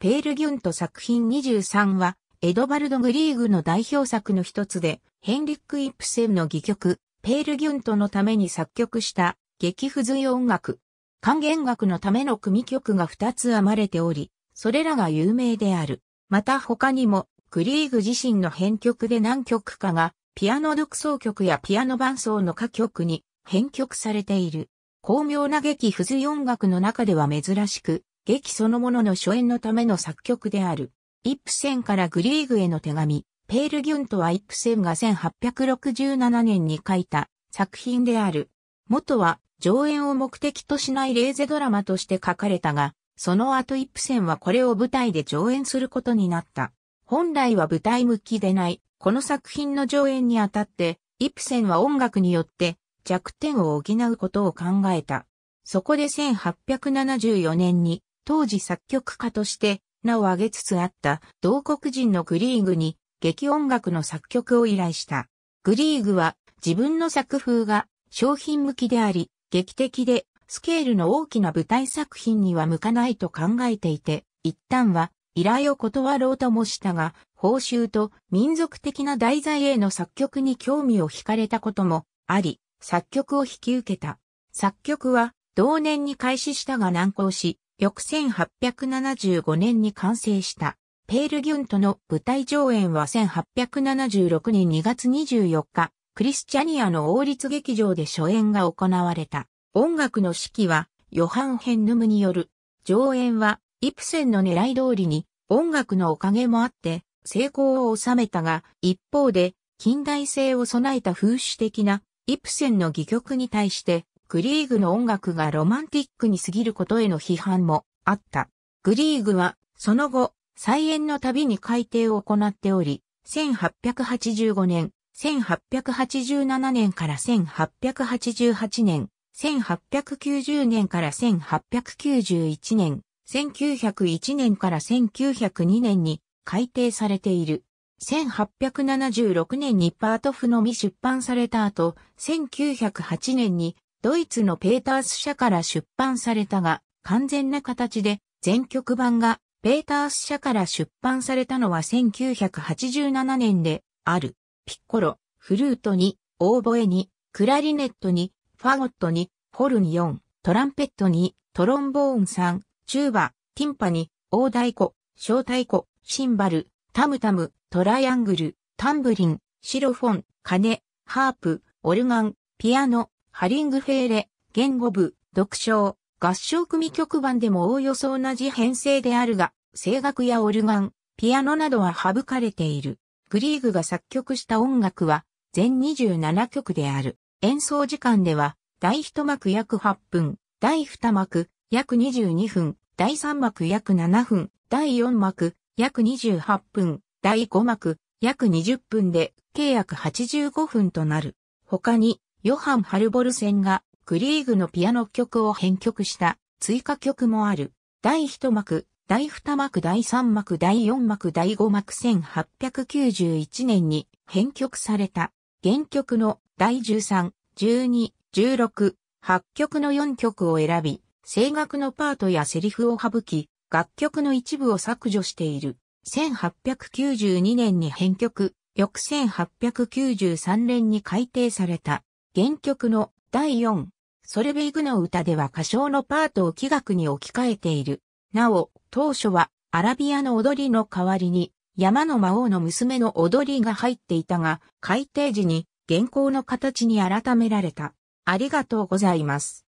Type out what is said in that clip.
ペールギュント作品23は、エドバルド・グリーグの代表作の一つで、ヘンリック・イプセンの戯曲、ペールギュントのために作曲した劇付随音楽。還元楽のための組曲が二つ編まれており、それらが有名である。また他にも、グリーグ自身の編曲で何曲かが、ピアノ独奏曲やピアノ伴奏の歌曲に編曲されている。巧妙な劇付随音楽の中では珍しく、劇そのものの初演のための作曲である。イップセンからグリーグへの手紙、ペールギュンとはイップセンが1867年に書いた作品である。元は上演を目的としないレーゼドラマとして書かれたが、その後イップセンはこれを舞台で上演することになった。本来は舞台向きでない、この作品の上演にあたって、イップセンは音楽によって弱点を補うことを考えた。そこで1874年に当時作曲家として名を挙げつつあった同国人のグリーグに劇音楽の作曲を依頼した。グリーグは自分の作風が商品向きであり、劇的でスケールの大きな舞台作品には向かないと考えていて、一旦は依頼を断ろうともしたが、報酬と民族的な題材への作曲に興味を惹かれたこともあり、作曲を引き受けた。作曲は同年に開始したが難航し、翌1875年に完成した、ペールギュントの舞台上演は1876年2月24日、クリスチャニアの王立劇場で初演が行われた。音楽の指揮は、ヨハン・ヘンヌムによる。上演は、イプセンの狙い通りに、音楽のおかげもあって、成功を収めたが、一方で、近代性を備えた風刺的な、イプセンの戯曲に対して、グリーグの音楽がロマンティックに過ぎることへの批判もあった。グリーグは、その後、再演のたびに改定を行っており、1885年、1887年から1888年、1890年から1891年、1901年から1902年に改定されている。1876年にパートフのみ出版された後、1908年にドイツのペータース社から出版されたが、完全な形で全曲版がペータース社から出版されたのは1987年である。ピッコロ、フルートに、オーボエに、クラリネットに、ファゴットに、ホルン4、トランペットに、トロンボーン3、チューバ、ティンパに、大太鼓、小太鼓、シンバル、タムタム、トライアングル、タンブリン、シロフォン、カネ、ハープ、オルガン、ピアノ、ハリングフェーレ、言語部、読唱、合唱組曲版でもおおよそ同じ編成であるが、声楽やオルガン、ピアノなどは省かれている。グリーグが作曲した音楽は全27曲である。演奏時間では、第1幕約8分、第2幕約22分、第3幕約7分、第4幕約28分、第5幕約20分で、計約85分となる。他に、ヨハン・ハルボルセンがクリーグのピアノ曲を編曲した追加曲もある。第1幕、第2幕、第3幕、第4幕、第5幕1891年に編曲された。原曲の第13、12、16、8曲の4曲を選び、声楽のパートやセリフを省き、楽曲の一部を削除している。1892年に編曲、翌1893年に改訂された。原曲の第4、ソルビーグの歌では歌唱のパートを器楽に置き換えている。なお、当初はアラビアの踊りの代わりに山の魔王の娘の踊りが入っていたが、改定時に現行の形に改められた。ありがとうございます。